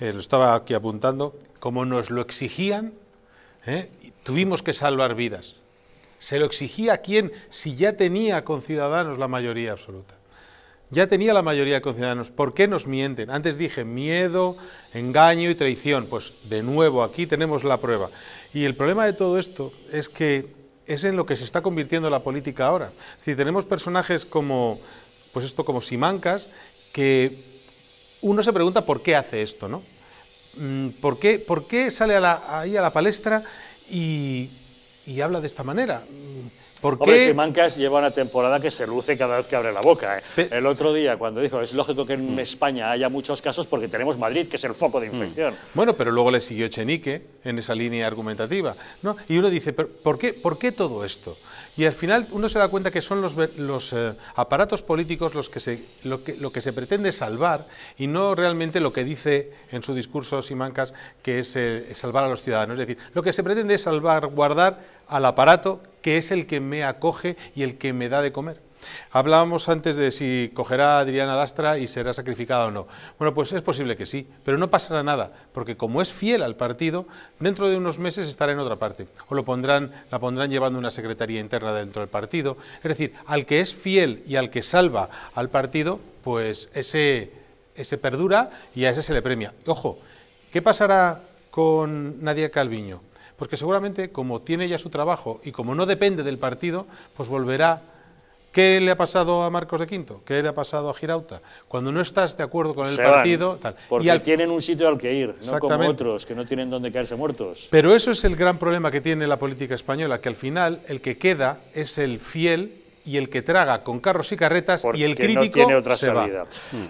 Eh, lo estaba aquí apuntando, como nos lo exigían, ¿eh? tuvimos que salvar vidas. Se lo exigía a quien, si ya tenía con ciudadanos la mayoría absoluta. Ya tenía la mayoría con Ciudadanos... ¿Por qué nos mienten? Antes dije miedo, engaño y traición. Pues de nuevo, aquí tenemos la prueba. Y el problema de todo esto es que es en lo que se está convirtiendo la política ahora. Si tenemos personajes como, pues esto, como Simancas, que uno se pregunta por qué hace esto, ¿no? Mm, ¿Por qué, sale ahí a la palestra y habla de esta manera? Porque Simancas lleva una temporada que se luce cada vez que abre la boca. ¿eh? el otro día, cuando dijo, es lógico que en España haya muchos casos porque tenemos Madrid, que es el foco de mm. infección. Bueno, pero luego le siguió Chenique en esa línea argumentativa. ¿no? Y uno dice, por, qué, ¿por qué todo esto? Y al final uno se da cuenta que son los, los eh, aparatos políticos los que se, lo, que, se pretende salvar y no realmente lo que dice en su discurso Simancas, que es eh, salvar a los ciudadanos. Es decir, lo que se pretende es salvar, guardar al aparato que es el que me acoge y el que me da de comer. Hablábamos antes de si cogerá a Adriana Lastra y será sacrificada o no. Bueno, pues es posible que sí, pero no pasará nada, porque como es fiel al partido, dentro de unos meses estará en otra parte, o lo pondrán, la pondrán llevando una secretaría interna dentro del partido. Es decir, al que es fiel y al que salva al partido, pues ese, ese perdura y a ese se le premia. Ojo, ¿qué pasará con Nadia Calviño? porque seguramente como tiene ya su trabajo y como no depende del partido, pues volverá. ¿Qué le ha pasado a Marcos de Quinto? ¿Qué le ha pasado a Girauta? Cuando no estás de acuerdo con el partido... Porque y al... tienen un sitio al que ir, no como otros, que no tienen donde caerse muertos. Pero eso es el gran problema que tiene la política española, que al final el que queda es el fiel y el que traga con carros y carretas y el crítico tiene otra se mm.